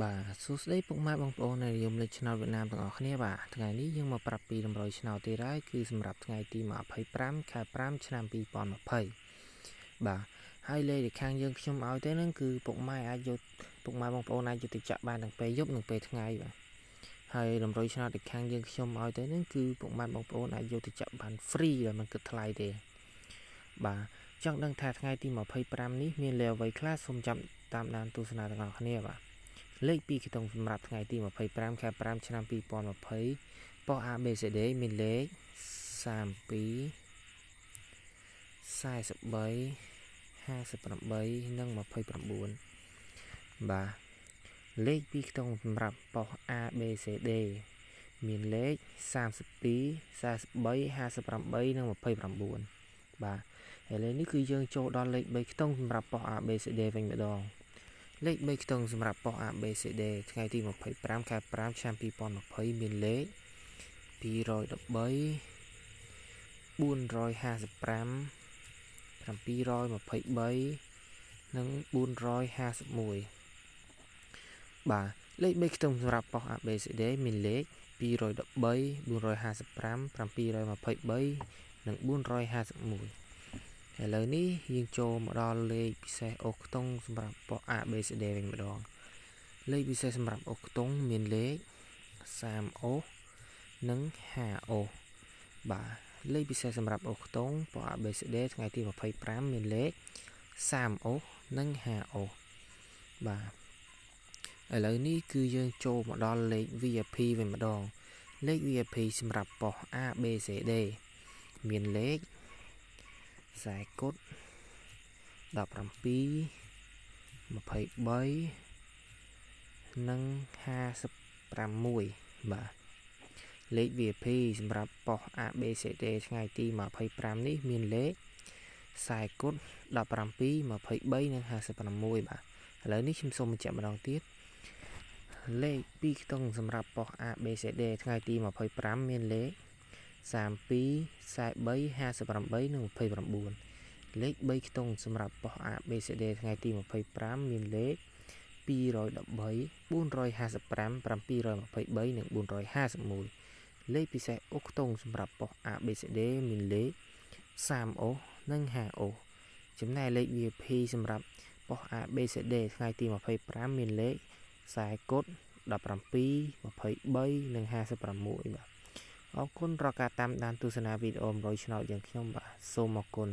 បាទសួស្តីពុកម៉ែបងប្អូននៃយមលេខឆ្នោតវៀតណាមទាំងអស់គ្នាបាទថ្ងៃនេះយើងមកប្រាប់ពីតម្រុយឆ្នោតទៀតហើយគឺសម្រាប់ថ្ងៃទី25ខែ5ឆ្នាំ2020បាទហើយលេខដែលខាងយើងខ្ញុំឲ្យទៅនឹងគឺពុកម៉ែអាចយកពុកម៉ែបងប្អូនអាចយកទៅចាក់បានទាំងពេលយប់និងពេលថ្ងៃបាទហើយតម្រុយឆ្នោតដែលខាងយើងខ្ញុំឲ្យទៅនឹងគឺពុកម៉ែបងប្អូនអាចយកទៅចាក់បាន free ដែលមិនគិតថ្លៃទេបាទចង់ដឹងថាថ្ងៃទី25នេះមានលេខអ្វីខ្លះសូមចាំតាមដានទស្សនាទាំងអស់គ្នាបាទលេខ2ខ្ទង់សម្រាប់ថ្ងៃទី25ខែ5ឆ្នាំ2020ប៉ុស ABCD មានលេខ32 43 58និង29បាទលេខ2ខ្ទង់សម្រាប់ប៉ុស ABCD មានលេខ32 43 58និង29បាទឥឡូវនេះគឺយើងចូលដល់លេខ3ខ្ទង់សម្រាប់ប៉ុស ABCD វិញម្ដងលេខ3ខ្ទង់សម្រាប់ប៉ុស ABCD ថ្ងៃទី25ខែ5ឆ្នាំ2020មានលេខ213 455 723និង451បាទលេខ3ខ្ទង់សម្រាប់ប៉ុស ABCD មានលេខ213 455 723និង451ឥឡូវនេះយើងចូលមកដល់លេខពិសេសអូខ្ទង់សម្រាប់ប៉ុ ABCD វិញម្ដងលេខពិសេសសម្រាប់អូខ្ទង់មានលេខ 30O និង 50O បាទលេខពិសេសសម្រាប់អូខ្ទង់ប៉ុ ABCD ថ្ងៃទី25មានលេខ 30O និង 50O បាទឥឡូវនេះគឺយើង ចូលមកដល់លេខ VIP វិញម្ដង លេខ VIP សម្រាប់ប៉ុ ABCD មានលេខ30ខ្សែគុត17 23និង56បាទលេខ VIP សម្រាប់ប៉ុស ABCD ថ្ងៃទី25នេះមានលេខខ្សែគុត17 23និង56បាទឥឡូវនេះខ្ញុំសូមបញ្ជាក់ម្ដងទៀតលេខ2ខ្ទង់សម្រាប់ប៉ុស ABCD ថ្ងៃទី25មានលេខ32 43 58និង29លេខ3ខ្ទង់សម្រាប់ប៉ុស ABCD ថ្ងៃទី25មានលេខ213 455 723និង451លេខពិសេសអូខ្ទង់សម្រាប់ប៉ុស ABCD មានលេខ30អូសនិង50អូសចំណែកលេខ VIP សម្រាប់ប៉ុស ABCD ថ្ងៃទី25មានលេខខ្សែកុដ17 23និង56បាទអរគុណរកការតាមដានទស្សនាវីដេអូ100ឆ្នោតយើងខ្ញុំបាទសូមអរគុណ